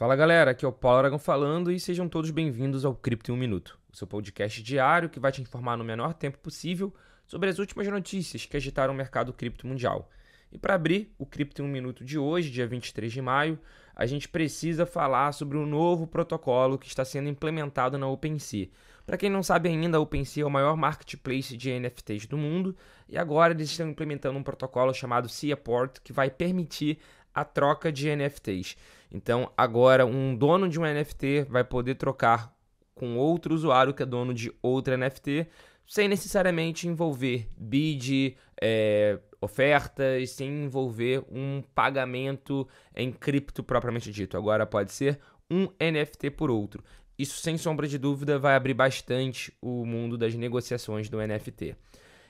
Fala galera, aqui é o Paulo Aragão falando e sejam todos bem-vindos ao Cripto em 1 Minuto, o seu podcast diário que vai te informar no menor tempo possível sobre as últimas notícias que agitaram o mercado cripto mundial. E para abrir o Cripto em 1 Minuto de hoje, dia 23 de maio, a gente precisa falar sobre o um novo protocolo que está sendo implementado na OpenSea. Para quem não sabe ainda, a OpenSea é o maior marketplace de NFTs do mundo e agora eles estão implementando um protocolo chamado Seaport que vai permitir a troca de NFTs. Então, agora um dono de um NFT vai poder trocar com outro usuário que é dono de outra NFT, sem necessariamente envolver bid, é, ofertas, sem envolver um pagamento em cripto propriamente dito. Agora pode ser um NFT por outro. Isso, sem sombra de dúvida, vai abrir bastante o mundo das negociações do NFT.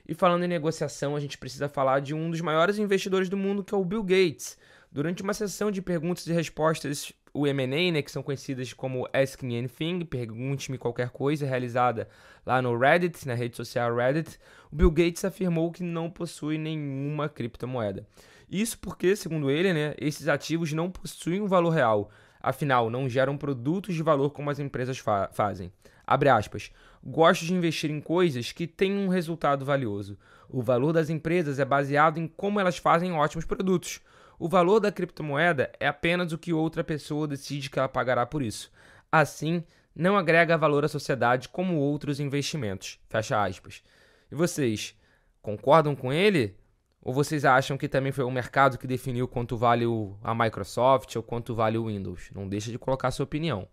E falando em negociação, a gente precisa falar de um dos maiores investidores do mundo, que é o Bill Gates. Durante uma sessão de perguntas e respostas, o M&A, né, que são conhecidas como Ask Me Anything, Pergunte-me Qualquer Coisa, realizada lá no Reddit, na rede social Reddit, o Bill Gates afirmou que não possui nenhuma criptomoeda. Isso porque, segundo ele, né, esses ativos não possuem um valor real, afinal, não geram produtos de valor como as empresas fa fazem. Abre aspas. Gosto de investir em coisas que têm um resultado valioso. O valor das empresas é baseado em como elas fazem ótimos produtos. O valor da criptomoeda é apenas o que outra pessoa decide que ela pagará por isso. Assim, não agrega valor à sociedade como outros investimentos. Fecha aspas. E vocês concordam com ele? Ou vocês acham que também foi o mercado que definiu quanto vale a Microsoft ou quanto vale o Windows? Não deixa de colocar sua opinião.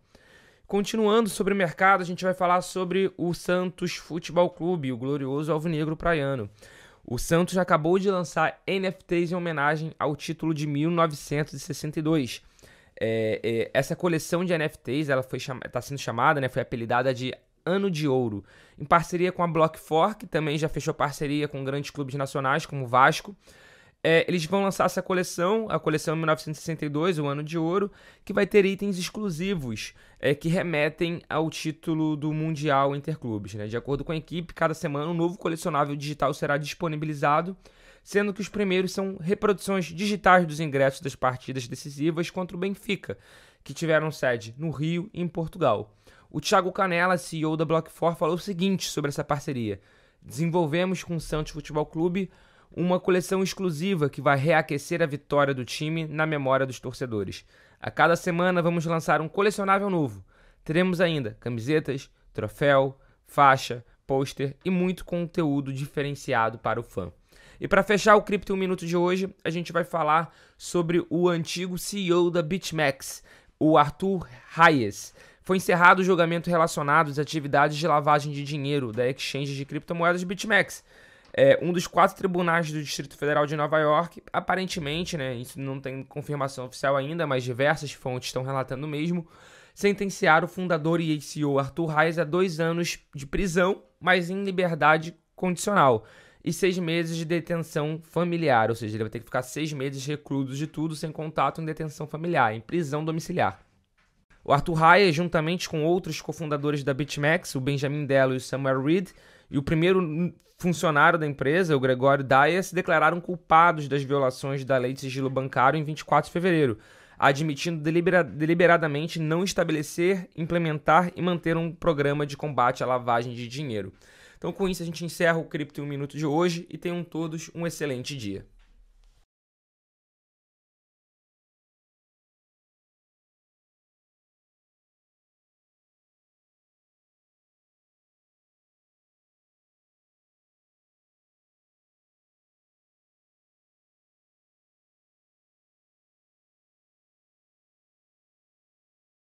Continuando sobre o mercado, a gente vai falar sobre o Santos Futebol Clube, o glorioso alvinegro praiano. O Santos acabou de lançar NFTs em homenagem ao título de 1962. É, é, essa coleção de NFTs ela foi está sendo chamada, né, foi apelidada de Ano de Ouro, em parceria com a block Fork, que também já fechou parceria com grandes clubes nacionais como o Vasco. É, eles vão lançar essa coleção, a coleção 1962, o Ano de Ouro, que vai ter itens exclusivos é, que remetem ao título do Mundial Interclubes. Né? De acordo com a equipe, cada semana um novo colecionável digital será disponibilizado, sendo que os primeiros são reproduções digitais dos ingressos das partidas decisivas contra o Benfica, que tiveram sede no Rio e em Portugal. O Thiago Canella, CEO da Block4, falou o seguinte sobre essa parceria. Desenvolvemos com o Santos Futebol Clube uma coleção exclusiva que vai reaquecer a vitória do time na memória dos torcedores. A cada semana vamos lançar um colecionável novo. Teremos ainda camisetas, troféu, faixa, pôster e muito conteúdo diferenciado para o fã. E para fechar o Cripto 1 Minuto de hoje, a gente vai falar sobre o antigo CEO da BitMEX, o Arthur Hayes. Foi encerrado o julgamento relacionado às atividades de lavagem de dinheiro da exchange de criptomoedas BitMEX é, um dos quatro tribunais do Distrito Federal de Nova York, aparentemente, né, isso não tem confirmação oficial ainda, mas diversas fontes estão relatando mesmo, sentenciaram o fundador e ceo Arthur Reis a dois anos de prisão, mas em liberdade condicional, e seis meses de detenção familiar, ou seja, ele vai ter que ficar seis meses recluso de tudo, sem contato, em detenção familiar, em prisão domiciliar. O Arthur Reis, juntamente com outros cofundadores da BitMEX, o Benjamin Dello e o Samuel Reed, e o primeiro funcionário da empresa, o Gregório Daia, se declararam culpados das violações da lei de sigilo bancário em 24 de fevereiro, admitindo delibera deliberadamente não estabelecer, implementar e manter um programa de combate à lavagem de dinheiro. Então, com isso, a gente encerra o Cripto em um Minuto de hoje e tenham todos um excelente dia.